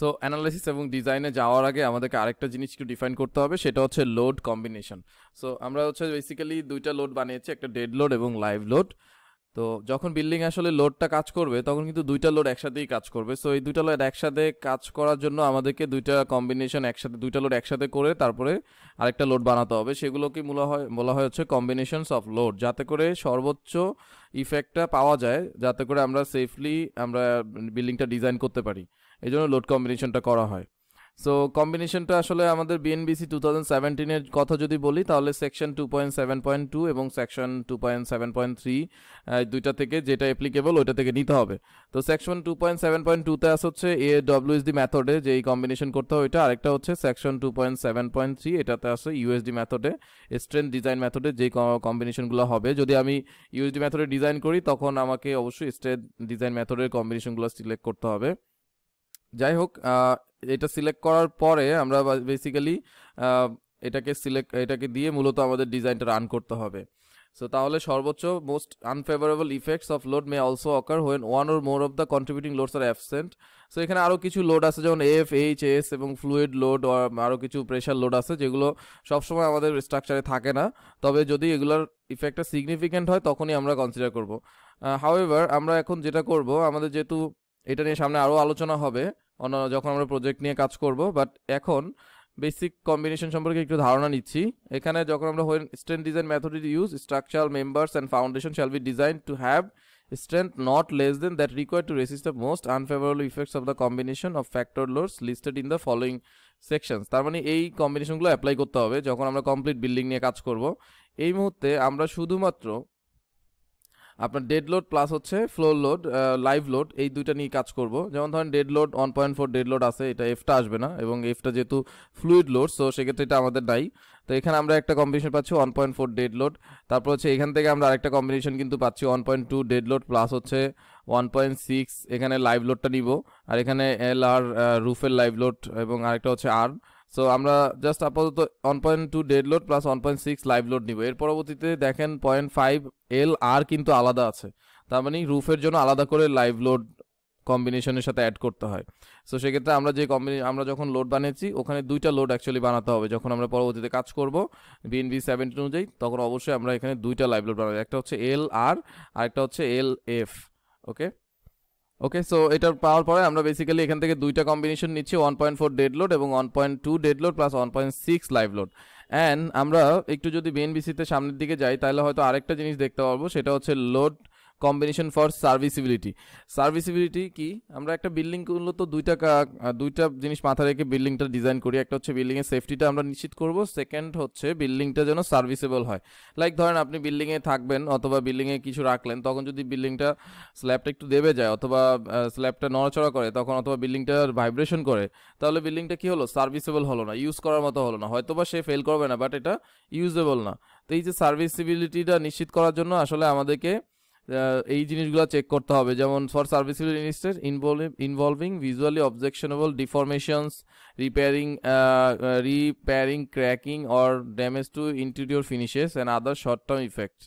so analysis এবং ডিজাইনে যাওয়ার আগে আমাদেরকে আরেকটা জিনিস একটু ডিফাইন করতে হবে সেটা হচ্ছে লোড কম্বিনেশন সো আমরা হচ্ছে বেসিক্যালি দুইটা লোড বানিয়েছি একটা ডেড লোড এবং লাইভ লোড তো যখন বিল্ডিং আসলে লোডটা কাজ করবে তখন কিন্তু দুইটা লোড একসাথেই কাজ করবে সো এই দুইটা লোড একসাথে কাজ করার জন্য আমাদেরকে দুইটা কম্বিনেশন একসাথে দুইটা লোড একসাথে করে তারপরে আরেকটা লোড বানাতে হবে সেগুলোকে মূল হয় বলা হয় হচ্ছে কম্বিনেশনস অফ লোড যাতে করে সর্বোচ্চ ইফেক্টটা পাওয়া যায় যাতে করে আমরা সেফলি আমরা বিল্ডিংটা ডিজাইন করতে পারি এই জন্য লোড কম্বিনেশনটা করা হয় সো কম্বিনেশনটা আসলে আমাদের বিএনবিসি টু থাউজেন্ড সেভেন্টিনের কথা যদি বলি তাহলে section two point seven point two এবং section two point seven point three দুইটা থেকে যেটা অ্যাপ্লিকেবল ওইটা থেকে নিতে হবে তো section two point seven point টুতে আস হচ্ছে এ ডি মেথডে যে এই কম্বিনেশন করতে হয় ওইটা আরেকটা হচ্ছে section two point seven point three এটাতে আসে ইউএসডি মেথডে স্ট্রেন্থ ডিজাইন মেথডে যে কম্বিনেশনগুলো হবে যদি আমি ইউএসডি মেথডে ডিজাইন করি তখন আমাকে অবশ্যই স্ট্রেন্থ ডিজাইন মেথডের কম্বিনেশনগুলো সিলেক্ট করতে হবে যাই হোক এটা সিলেক্ট করার পরে আমরা বেসিক্যালি এটাকে সিলেক্ট এটাকে দিয়ে মূলত আমাদের ডিজাইনটা রান করতে হবে সো তাহলে সর্বোচ্চ most unfavourable effects of load may also occur when one or more of the contributing loads are absent so এখানে আরও কিছু লোড আছে যেমন এফ এইচ এস এবং ফ্লুইড লোড আরও কিছু প্রেশার লোড আছে যেগুলো সবসময় আমাদের স্ট্রাকচারে থাকে না তবে যদি এগুলোর ইফেক্টটা সিগনিফিক্যান্ট হয় তখনই আমরা কনসিডার করব হাউ আমরা এখন যেটা করব আমাদের যেহেতু এটা নিয়ে সামনে আরও আলোচনা হবে অন্য যখন আমরা প্রজেক্ট নিয়ে কাজ করব বাট এখন বেসিক কম্বিনেশন সম্পর্কে একটু ধারণা নিচ্ছি এখানে যখন আমরা when strength design method use structure members and foundation shall be design to have strength not less than that require to resist the most unfavourable effects of the combination of factor loads listed in the following sections তার মানে এই কম্বিনেশনগুলো apply করতে হবে যখন আমরা complete building নিয়ে কাজ করব এই মুহূর্তে আমরা শুধুমাত্র আপনার ডেড লোড প্লাস হচ্ছে ফ্লোর লোড লাইভ লোড এই দুইটা নিয়ে কাজ করব যেমন ধরেন dead load one point four dead load আছে এটা এফটা আসবে না এবং এফটা যেহেতু ফ্লুইড লোড সো সেক্ষেত্রে এটা আমাদের নাই তো এখানে আমরা একটা কম্বিনেশন পাচ্ছি one point four dead load তারপর হচ্ছে এখান থেকে আমরা আরেকটা কম্বিনেশন কিন্তু পাচ্ছি one point two dead load plus হচ্ছে ওয়ান পয়েন্ট সিক্স এখানে লাইভ লোডটা নিব আর এখানে এল আর রুফের লাইভ লোড এবং আরেকটা হচ্ছে আর সো আমরা জাস্ট আপাতত one point two dead load plus one point six live load নিব এর পরবর্তীতে দেখেন পয়েন্ট ফাইভ এল আর কিন্তু আলাদা আছে তার মানে রুফের জন্য আলাদা করে লাইভ লোড কম্বিনেশনের সাথে অ্যাড করতে হয় সো সেক্ষেত্রে আমরা যে কম্বিনে আমরা যখন লোড বানিয়েছি ওখানে দুইটা লোড অ্যাকচুয়ালি বানাতে হবে যখন আমরা পরবর্তীতে কাজ করব বিএনবি সেভেন্টিন অনুযায়ী তখন অবশ্যই আমরা এখানে দুইটা লাইভ লোড বানাবো একটা হচ্ছে এল আর আরেকটা হচ্ছে এল এফ ওকে ওকে সো এটা পাওয়ার পরে আমরা বেসিক্যালি এখান থেকে দুইটা কম্বিনেশন নিচ্ছি one point four dead load এবং one point two dead load plus one point six live load and আমরা একটু যদি বিএনবিসিতে সামনের দিকে যাই তাহলে হয়তো আরেকটা জিনিস দেখতে পারবো সেটা হচ্ছে load combination for serviceability serviceability কি আমরা একটা বিল্ডিং তো দুইটা দুইটা জিনিস মাথায় রেখে বিল্ডিংটা ডিজাইন করি একটা হচ্ছে বিল্ডিংয়ের সেফটিটা আমরা নিশ্চিত করব সেকেন্ড হচ্ছে বিল্ডিংটা যেন সার্ভিসেবল হয় লাইক ধরেন আপনি বিল্ডিংয়ে থাকবেন অথবা বিল্ডিংয়ে কিছু রাখলেন তখন যদি বিল্ডিংটা স্ল্যাবটা একটু দেবে যায় অথবা স্ল্যাবটা নড়াচড়া করে তখন অথবা বিল্ডিংটা ভাইব্রেশন করে তাহলে বিল্ডিংটা কি হলো সার্ভিসেবল হলো না ইউজ করার মতো হলো না হয়তো বা সে ফেল করবে না বাট এটা ইউজেবল না তো এই যে সার্ভিসিবিলিটিটা নিশ্চিত করার জন্য আসলে আমাদেরকে এই জিনিসগুলো চেক করতে হবে যেমন for service instead involving visually objectionable deformations repairing repairing cracking or damage to interior finishes and other short term effect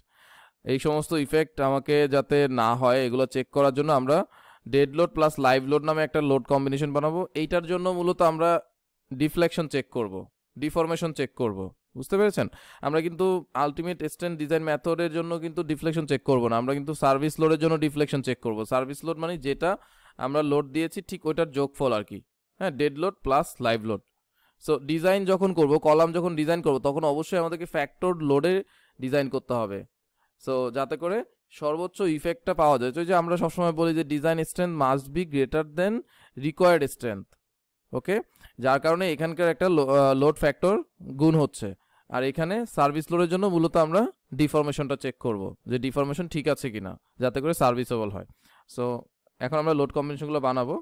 এই সমস্ত ইফেক্ট আমাকে যাতে না হয় এগুলো চেক করার জন্য আমরা dead load plus live load নামে একটা লোড কম্বিনেশন বানাবো এইটার জন্য মূলত আমরা ডিফ্লেকশন চেক করব ডিফরমেশন চেক করবো বুঝতে পেরেছেন আমরা কিন্তু আলটিমেট স্ট্যান্ড ডিজাইন মেথডের জন্য কিন্তু ডিফ্লেকশন চেক করব না আমরা কিন্তু সার্ভিস লোডের জন্য ডিফ্লেকশন চেক করব সার্ভিস লোড মানে যেটা আমরা লোড দিয়েছি ঠিক ওইটার যোগফল আর কি হ্যাঁ dead load plus live load so design যখন করব কলাম যখন ডিজাইন করব তখন অবশ্যই আমাদেরকে ফ্যাক্টর লোডে ডিজাইন করতে হবে সো যাতে করে সর্বোচ্চ ইফেক্টটা পাওয়া যায় তো যে আমরা সবসময় বলি যে design strength must be greater than required strength okay যার কারণে এখানকার একটা লোড ফ্যাক্টর গুণ হচ্ছে আর এখানে সার্ভিস লোডের জন্য মূলত আমরা ডিফরমেশনটা চেক করব যে ডিফরমেশন ঠিক আছে কিনা যাতে করে সার্ভিসেবল হয় সো এখন আমরা লোড কম্বিনেশনগুলো বানাবো